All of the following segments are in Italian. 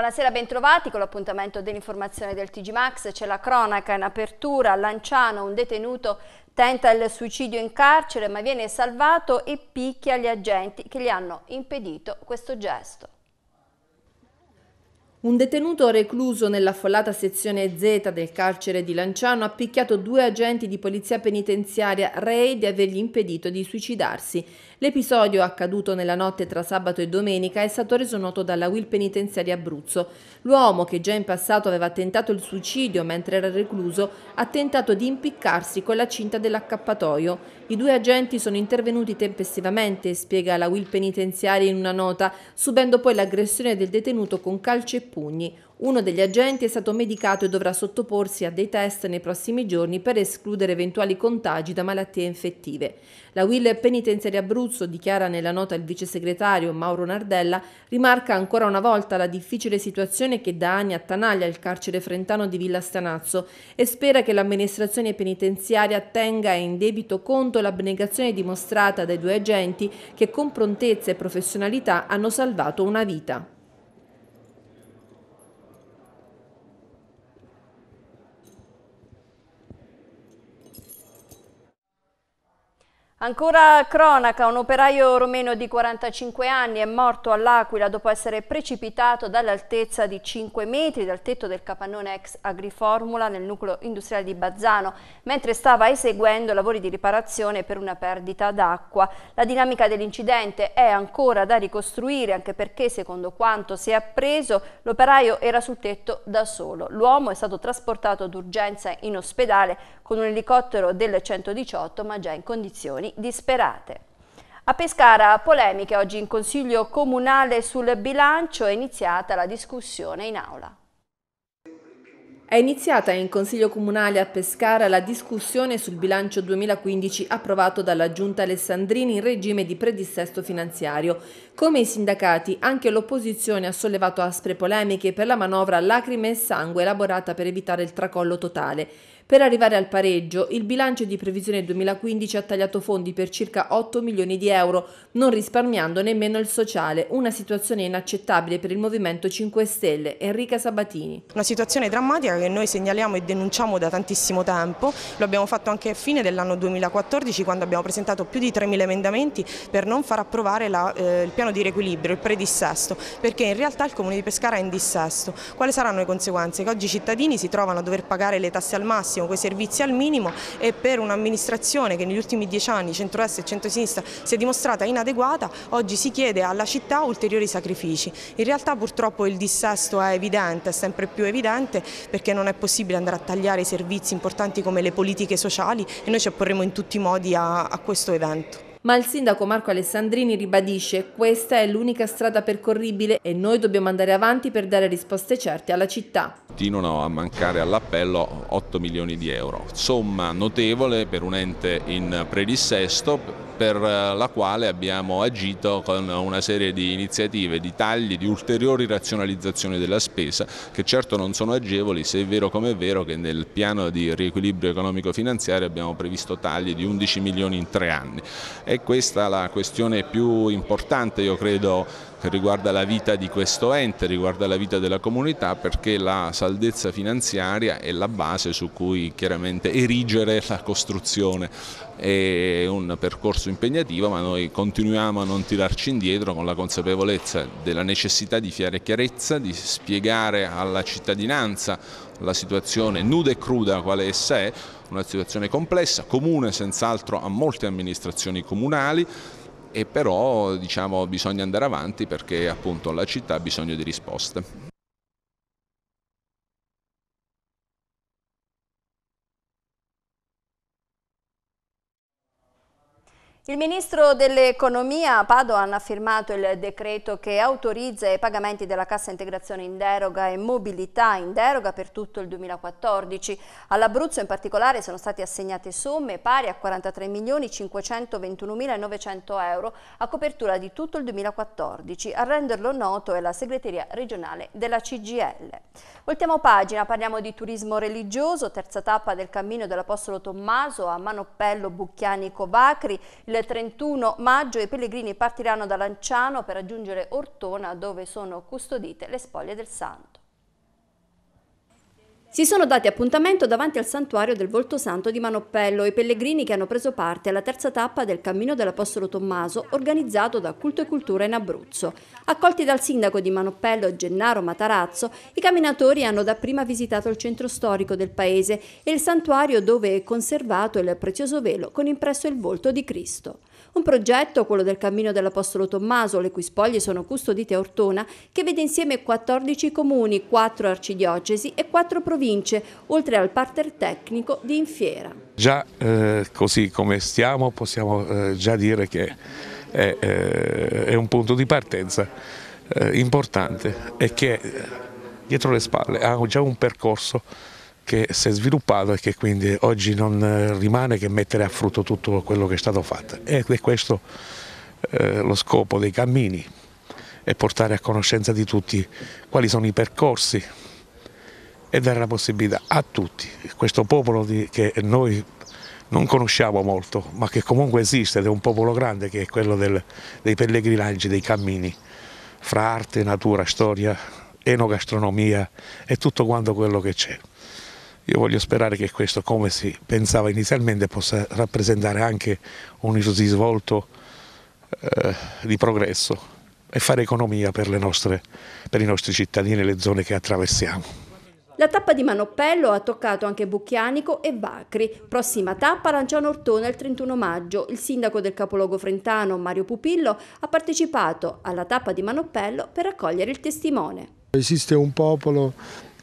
Buonasera, bentrovati con l'appuntamento dell'informazione del TG Max. C'è la cronaca in apertura. Lanciano, un detenuto tenta il suicidio in carcere ma viene salvato e picchia gli agenti che gli hanno impedito questo gesto. Un detenuto recluso nell'affollata sezione Z del carcere di Lanciano ha picchiato due agenti di polizia penitenziaria rei di avergli impedito di suicidarsi. L'episodio accaduto nella notte tra sabato e domenica è stato reso noto dalla Will Penitenziaria Abruzzo. L'uomo, che già in passato aveva tentato il suicidio mentre era recluso, ha tentato di impiccarsi con la cinta dell'accappatoio. I due agenti sono intervenuti tempestivamente, spiega la Will penitenziaria in una nota, subendo poi l'aggressione del detenuto con calci e pugni. Uno degli agenti è stato medicato e dovrà sottoporsi a dei test nei prossimi giorni per escludere eventuali contagi da malattie infettive. La Will Penitenziaria Abruzzo, dichiara nella nota il vice segretario Mauro Nardella, rimarca ancora una volta la difficile situazione che da anni attanaglia il carcere frentano di Villa Stanazzo e spera che l'amministrazione penitenziaria tenga in debito conto l'abnegazione dimostrata dai due agenti che con prontezza e professionalità hanno salvato una vita. Ancora cronaca, un operaio romeno di 45 anni è morto all'Aquila dopo essere precipitato dall'altezza di 5 metri dal tetto del capannone ex Agriformula nel nucleo industriale di Bazzano, mentre stava eseguendo lavori di riparazione per una perdita d'acqua. La dinamica dell'incidente è ancora da ricostruire, anche perché, secondo quanto si è appreso, l'operaio era sul tetto da solo. L'uomo è stato trasportato d'urgenza in ospedale con un elicottero del 118 ma già in condizioni disperate. A Pescara polemiche oggi in Consiglio Comunale sul bilancio è iniziata la discussione in aula. È iniziata in Consiglio Comunale a Pescara la discussione sul bilancio 2015 approvato dalla Giunta Alessandrini in regime di predissesto finanziario. Come i sindacati, anche l'opposizione ha sollevato aspre polemiche per la manovra lacrime e sangue elaborata per evitare il tracollo totale. Per arrivare al pareggio, il bilancio di previsione 2015 ha tagliato fondi per circa 8 milioni di euro, non risparmiando nemmeno il sociale, una situazione inaccettabile per il Movimento 5 Stelle. Enrica Sabatini. Una situazione drammatica che noi segnaliamo e denunciamo da tantissimo tempo, lo abbiamo fatto anche a fine dell'anno 2014 quando abbiamo presentato più di 3.000 emendamenti per non far approvare la, eh, il piano di riequilibrio, il predissesto, perché in realtà il Comune di Pescara è in dissesto. Quali saranno le conseguenze? Che oggi i cittadini si trovano a dover pagare le tasse al massimo, pochissimo, quei servizi al minimo e per un'amministrazione che negli ultimi dieci anni, centro-est e centro-sinistra, si è dimostrata inadeguata, oggi si chiede alla città ulteriori sacrifici. In realtà purtroppo il dissesto è evidente, è sempre più evidente perché non è possibile andare a tagliare i servizi importanti come le politiche sociali e noi ci opporremo in tutti i modi a, a questo evento. Ma il sindaco Marco Alessandrini ribadisce questa è l'unica strada percorribile e noi dobbiamo andare avanti per dare risposte certe alla città. Continuano a mancare all'appello 8 milioni di euro, somma notevole per un ente in predissesto per eh, la quale abbiamo agito con una serie di iniziative, di tagli, di ulteriori razionalizzazioni della spesa che certo non sono agevoli se è vero come è vero che nel piano di riequilibrio economico-finanziario abbiamo previsto tagli di 11 milioni in tre anni. E questa è la questione più importante, io credo, riguarda la vita di questo ente, riguarda la vita della comunità perché la saldezza finanziaria è la base su cui chiaramente erigere la costruzione. È un percorso impegnativo ma noi continuiamo a non tirarci indietro con la consapevolezza della necessità di fare chiarezza, di spiegare alla cittadinanza la situazione nuda e cruda quale essa è, una situazione complessa, comune senz'altro a molte amministrazioni comunali, e però diciamo, bisogna andare avanti perché appunto la città ha bisogno di risposte. Il ministro dell'economia Padoan ha firmato il decreto che autorizza i pagamenti della cassa integrazione in deroga e mobilità in deroga per tutto il 2014. All'Abruzzo in particolare sono state assegnate somme pari a 43.521.900 euro a copertura di tutto il 2014. A renderlo noto è la segreteria regionale della CGL. Voltiamo pagina, parliamo di turismo religioso, terza tappa del cammino dell'Apostolo Tommaso a Manoppello Bucchianico Covacri. Il il 31 maggio i pellegrini partiranno da Lanciano per raggiungere Ortona dove sono custodite le spoglie del santo. Si sono dati appuntamento davanti al santuario del Volto Santo di Manoppello i pellegrini che hanno preso parte alla terza tappa del Cammino dell'Apostolo Tommaso organizzato da Culto e Cultura in Abruzzo. Accolti dal sindaco di Manoppello Gennaro Matarazzo, i camminatori hanno dapprima visitato il centro storico del paese e il santuario dove è conservato il prezioso velo con impresso il volto di Cristo. Un progetto, quello del Cammino dell'Apostolo Tommaso, le cui spoglie sono custodite a Ortona, che vede insieme 14 comuni, 4 arcidiocesi e 4 province, oltre al parter tecnico di Infiera. Già eh, così come stiamo possiamo eh, già dire che è, eh, è, un punto di partenza eh, importante e che eh, dietro le spalle ha già un percorso che si è sviluppato e che quindi oggi non eh, rimane che mettere a frutto tutto quello che è stato fatto. Ed è questo eh, lo scopo dei cammini, è portare a conoscenza di tutti quali sono i percorsi e dare la possibilità a tutti, questo popolo di, che noi non conosciamo molto, ma che comunque esiste ed è un popolo grande che è quello del, dei pellegrinaggi, dei cammini, fra arte, natura, storia, enogastronomia e tutto quanto quello che c'è. Io voglio sperare che questo, come si pensava inizialmente, possa rappresentare anche un iso di eh, di progresso e fare economia per, nostre, per i nostri cittadini e le zone che attraversiamo. La tappa di Manoppello ha toccato anche Bucchianico e Bacri. Prossima tappa Lanciano Ortona il 31 maggio. Il sindaco del capoluogo frentano Mario Pupillo ha partecipato alla tappa di Manoppello per raccogliere il testimone. Esiste un popolo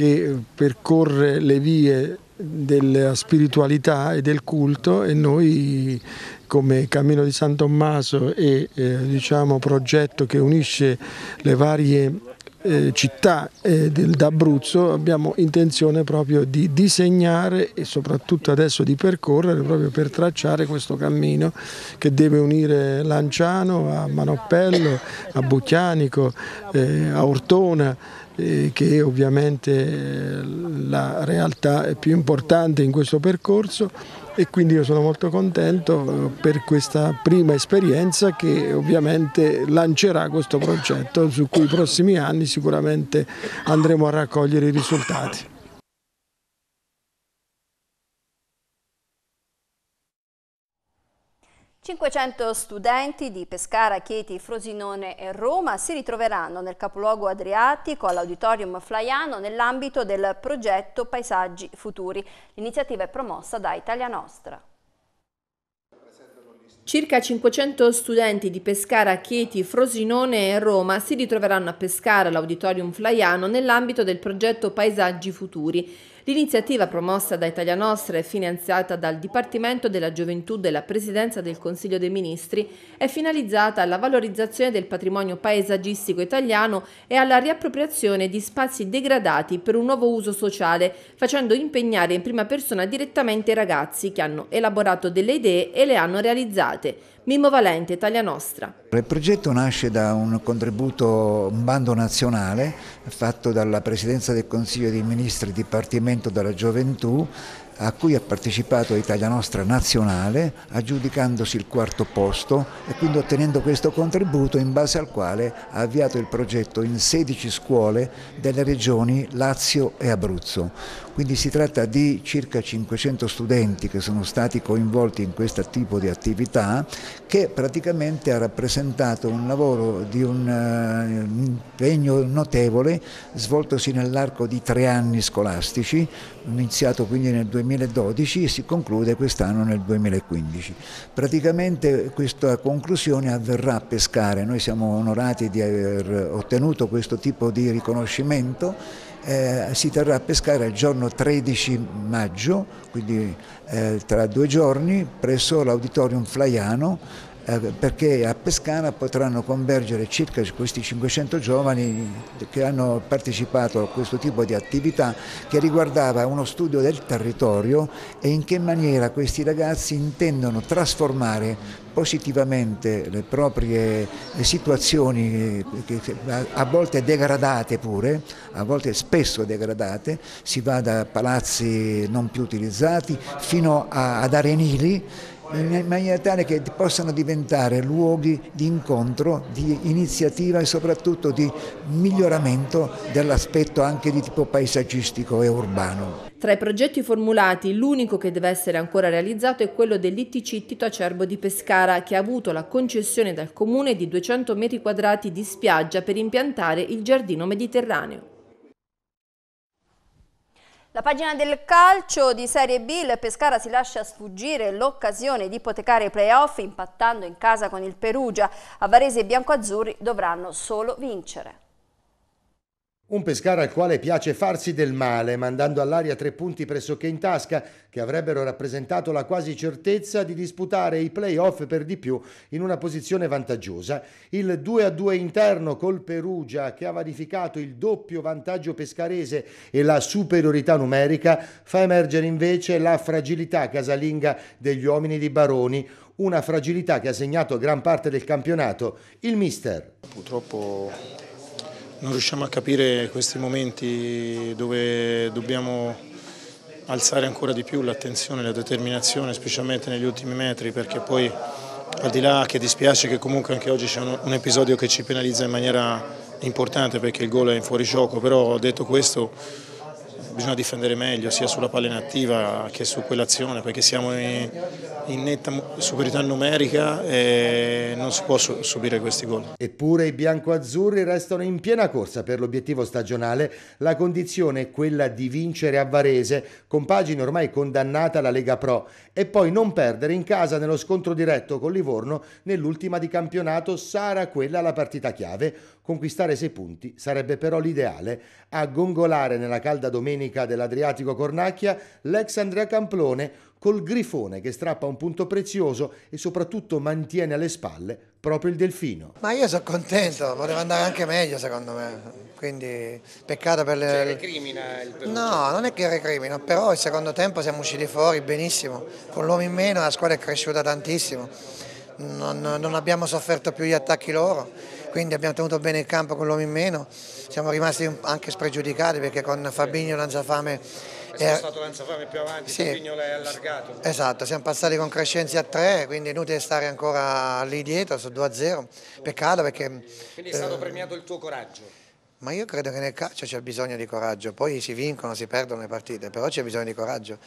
che percorre le vie della spiritualità e del culto e noi come Cammino di San Tommaso e eh, diciamo, progetto che unisce le varie eh, città eh, d'Abruzzo abbiamo intenzione proprio di disegnare e soprattutto adesso di percorrere proprio per tracciare questo cammino che deve unire Lanciano a Manoppello, a Bucchianico, eh, a Ortona eh, che ovviamente eh, la realtà più importante in questo percorso e quindi io sono molto contento eh, per questa prima esperienza che ovviamente lancerà questo progetto su cui i prossimi anni sicuramente andremo a raccogliere i risultati. 500 studenti di Pescara, Chieti, Frosinone e Roma si ritroveranno nel capoluogo adriatico all'Auditorium Flaiano nell'ambito del progetto Paesaggi Futuri. L'iniziativa è promossa da Italia Nostra. Circa 500 studenti di Pescara, Chieti, Frosinone e Roma si ritroveranno a Pescara all'Auditorium Flaiano nell'ambito del progetto Paesaggi Futuri. L'iniziativa promossa da Italia Nostra e finanziata dal Dipartimento della Gioventù della Presidenza del Consiglio dei Ministri è finalizzata alla valorizzazione del patrimonio paesaggistico italiano e alla riappropriazione di spazi degradati per un nuovo uso sociale, facendo impegnare in prima persona direttamente i ragazzi che hanno elaborato delle idee e le hanno realizzate, Mimmo Valenti, Italia Nostra. Il progetto nasce da un contributo, un bando nazionale fatto dalla Presidenza del Consiglio dei Ministri Dipartimento della Gioventù a cui ha partecipato Italia Nostra Nazionale aggiudicandosi il quarto posto e quindi ottenendo questo contributo in base al quale ha avviato il progetto in 16 scuole delle regioni Lazio e Abruzzo. Quindi si tratta di circa 500 studenti che sono stati coinvolti in questo tipo di attività che praticamente ha rappresentato un lavoro di un eh, impegno notevole svoltosi nell'arco di tre anni scolastici, iniziato quindi nel 2012 e si conclude quest'anno nel 2015. Praticamente questa conclusione avverrà a Pescare, noi siamo onorati di aver ottenuto questo tipo di riconoscimento eh, si terrà a Pescara il giorno 13 maggio, quindi eh, tra due giorni, presso l'auditorium Flaiano eh, perché a Pescara potranno convergere circa questi 500 giovani che hanno partecipato a questo tipo di attività che riguardava uno studio del territorio e in che maniera questi ragazzi intendono trasformare positivamente le proprie eh, situazioni eh, a volte degradate pure, a volte spesso degradate, si va da palazzi non più utilizzati fino ad arenili in maniera tale che possano diventare luoghi di incontro, di iniziativa e soprattutto di miglioramento dell'aspetto anche di tipo paesaggistico e urbano. Tra i progetti formulati, l'unico che deve essere ancora realizzato è quello dell'ITC Tito Acerbo di Pescara, che ha avuto la concessione dal comune di 200 metri quadrati di spiaggia per impiantare il giardino mediterraneo. La pagina del calcio di Serie B, il Pescara si lascia sfuggire l'occasione di ipotecare i playoff impattando in casa con il Perugia. A Varese e Biancoazzurri dovranno solo vincere. Un Pescara al quale piace farsi del male, mandando all'aria tre punti pressoché in tasca, che avrebbero rappresentato la quasi certezza di disputare i playoff per di più in una posizione vantaggiosa. Il 2-2 interno col Perugia, che ha vanificato il doppio vantaggio pescarese e la superiorità numerica, fa emergere invece la fragilità casalinga degli uomini di Baroni, una fragilità che ha segnato gran parte del campionato. Il mister. Purtroppo non riusciamo a capire questi momenti dove dobbiamo alzare ancora di più l'attenzione, la determinazione, specialmente negli ultimi metri, perché poi al di là che dispiace che comunque anche oggi c'è un, episodio che ci penalizza in maniera importante perché il gol è in fuorigioco, però detto questo bisogna difendere meglio sia sulla palla inattiva che su quell'azione perché siamo in, in netta superiorità numerica e non si può su subire questi gol. Eppure i biancoazzurri restano in piena corsa per l'obiettivo stagionale, la condizione è quella di vincere a Varese, compagine ormai condannata alla Lega Pro, e poi non perdere in casa nello scontro diretto con Livorno nell'ultima di campionato sarà quella la partita chiave, Conquistare sei punti sarebbe però l'ideale a gongolare nella calda domenica dell'Adriatico Cornacchia l'ex Andrea Camplone col grifone che strappa un punto prezioso e soprattutto mantiene alle spalle proprio il delfino. Ma io sono contento, poteva andare anche meglio secondo me, quindi peccato per le... Cioè recrimina il Perugia? Eh, no, non è che recrimina, però il secondo tempo siamo usciti fuori benissimo, con l'uomo in meno la squadra è cresciuta tantissimo, non, non abbiamo sofferto più gli attacchi loro quindi abbiamo tenuto bene il campo con l'uomo in meno, siamo rimasti anche spregiudicati perché con Fabigno Lanzafame è stato eh, Lanzafame più avanti, sì, Fabinho l'ha allargato. Esatto, siamo passati con Crescenzi a 3, quindi è inutile stare ancora lì dietro su 2-0, peccato perché... Quindi è stato eh, premiato il tuo coraggio. Ma io credo che nel calcio c'è bisogno di coraggio, poi si vincono, si perdono le partite, però c'è bisogno di coraggio.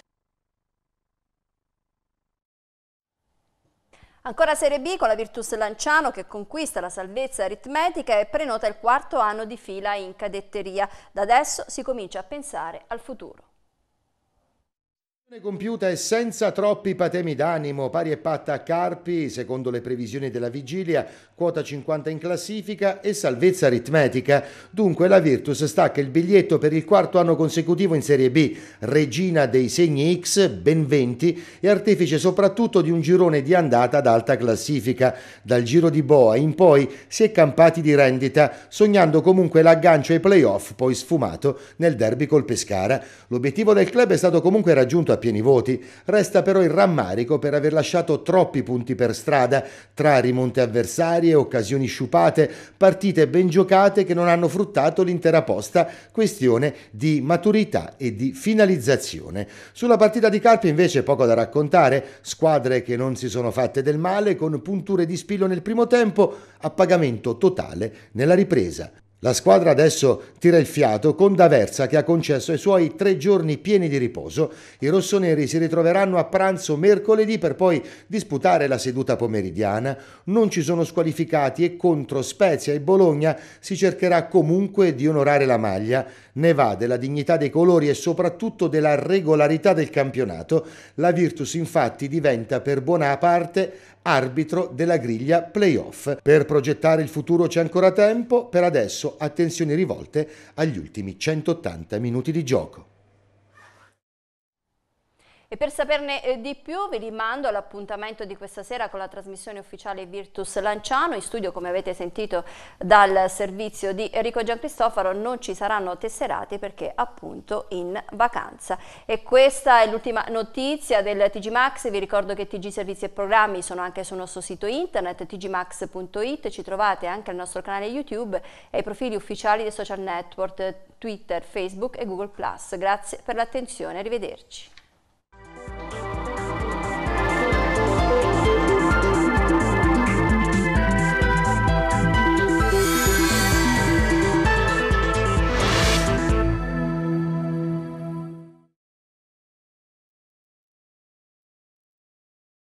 Ancora Serie B con la Virtus Lanciano che conquista la salvezza aritmetica e prenota il quarto anno di fila in cadetteria. Da adesso si comincia a pensare al futuro compiuta e senza troppi patemi d'animo, pari e patta a Carpi, secondo le previsioni della vigilia, quota 50 in classifica e salvezza aritmetica. Dunque la Virtus stacca il biglietto per il quarto anno consecutivo in Serie B, regina dei segni X, ben 20, e artefice soprattutto di un girone di andata ad alta classifica. Dal giro di Boa in poi si è campati di rendita, sognando comunque l'aggancio ai playoff, poi sfumato nel derby col Pescara. L'obiettivo del club è stato comunque raggiunto a pieni voti, resta però il rammarico per aver lasciato troppi punti per strada tra rimonte avversarie, occasioni sciupate, partite ben giocate che non hanno fruttato l'intera posta, questione di maturità e di finalizzazione. Sulla partita di Carpi invece poco da raccontare, squadre che non si sono fatte del male con punture di spillo nel primo tempo, a pagamento totale nella ripresa. La squadra adesso tira il fiato con D'Aversa che ha concesso i suoi tre giorni pieni di riposo. I rossoneri si ritroveranno a pranzo mercoledì per poi disputare la seduta pomeridiana. Non ci sono squalificati e contro Spezia e Bologna si cercherà comunque di onorare la maglia. Ne va della dignità dei colori e soprattutto della regolarità del campionato. La Virtus infatti diventa per buona parte arbitro della griglia playoff. Per progettare il futuro c'è ancora tempo, per adesso attenzioni rivolte agli ultimi 180 minuti di gioco. E per saperne eh, di più vi rimando all'appuntamento di questa sera con la trasmissione ufficiale Virtus Lanciano. In studio, come avete sentito dal servizio di Enrico Giancristofaro, non ci saranno tesserati perché appunto in vacanza. E questa è l'ultima notizia del TG Max. Vi ricordo che TG Servizi e Programmi sono anche sul nostro sito internet tgmax.it. Ci trovate anche al nostro canale YouTube e ai profili ufficiali dei social network Twitter, Facebook e Google+. Grazie per l'attenzione, arrivederci.